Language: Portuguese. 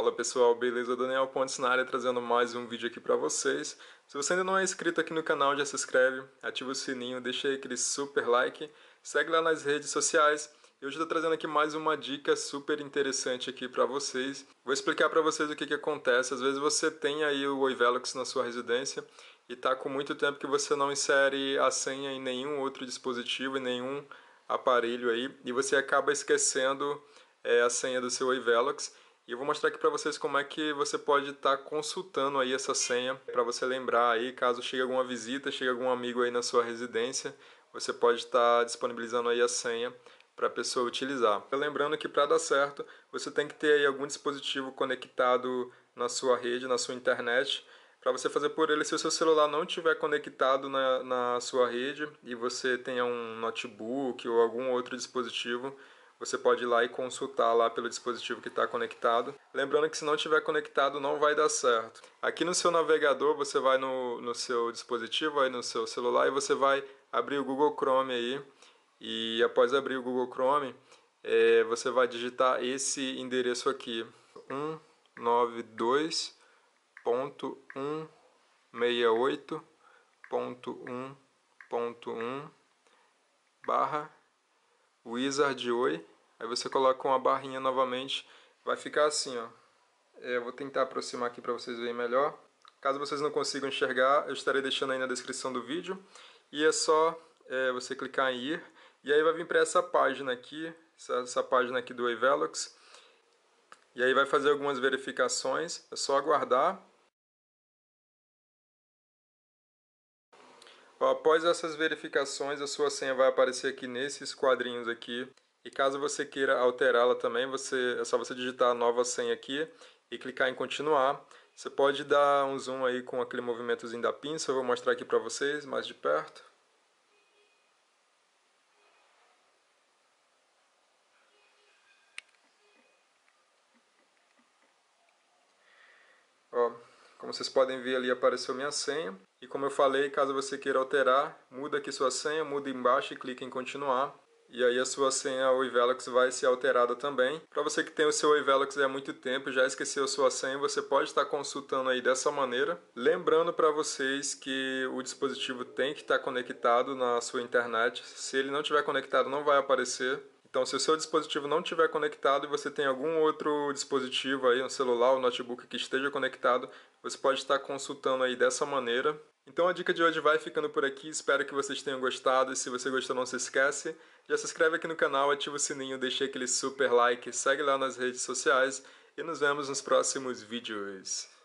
Fala pessoal, beleza? Daniel Pontes na área trazendo mais um vídeo aqui para vocês. Se você ainda não é inscrito aqui no canal, já se inscreve, ativa o sininho, deixa aquele super like, segue lá nas redes sociais. E hoje tô trazendo aqui mais uma dica super interessante aqui para vocês. Vou explicar para vocês o que, que acontece. Às vezes você tem aí o Oivelox na sua residência e está com muito tempo que você não insere a senha em nenhum outro dispositivo, em nenhum aparelho aí, e você acaba esquecendo é, a senha do seu Oivelox e eu vou mostrar aqui para vocês como é que você pode estar tá consultando aí essa senha para você lembrar aí caso chegue alguma visita, chegue algum amigo aí na sua residência, você pode estar tá disponibilizando aí a senha para a pessoa utilizar. Lembrando que para dar certo, você tem que ter aí algum dispositivo conectado na sua rede, na sua internet, para você fazer por ele se o seu celular não estiver conectado na, na sua rede e você tenha um notebook ou algum outro dispositivo você pode ir lá e consultar lá pelo dispositivo que está conectado. Lembrando que se não estiver conectado não vai dar certo. Aqui no seu navegador você vai no, no seu dispositivo, aí no seu celular e você vai abrir o Google Chrome aí e após abrir o Google Chrome é, você vai digitar esse endereço aqui 192.168.1.1 barra Wizard Oi. Aí você coloca uma barrinha novamente. Vai ficar assim, ó. É, eu vou tentar aproximar aqui para vocês verem melhor. Caso vocês não consigam enxergar, eu estarei deixando aí na descrição do vídeo. E é só é, você clicar em ir. E aí vai vir para essa página aqui, essa, essa página aqui do Evelox. E aí vai fazer algumas verificações. É só aguardar. Após essas verificações, a sua senha vai aparecer aqui nesses quadrinhos aqui. E caso você queira alterá-la também, você, é só você digitar a nova senha aqui e clicar em continuar. Você pode dar um zoom aí com aquele movimentozinho da pinça, eu vou mostrar aqui para vocês mais de perto. Como vocês podem ver ali apareceu minha senha. E como eu falei, caso você queira alterar, muda aqui sua senha, muda embaixo e clica em continuar. E aí a sua senha Oi vai ser alterada também. Para você que tem o seu iVeloX há muito tempo, já esqueceu sua senha, você pode estar consultando aí dessa maneira. Lembrando para vocês que o dispositivo tem que estar conectado na sua internet. Se ele não estiver conectado, não vai aparecer. Então, se o seu dispositivo não estiver conectado e você tem algum outro dispositivo aí, um celular, um notebook que esteja conectado, você pode estar consultando aí dessa maneira. Então a dica de hoje vai ficando por aqui, espero que vocês tenham gostado. Se você gostou, não se esquece. Já se inscreve aqui no canal, ativa o sininho, deixa aquele super like, segue lá nas redes sociais e nos vemos nos próximos vídeos.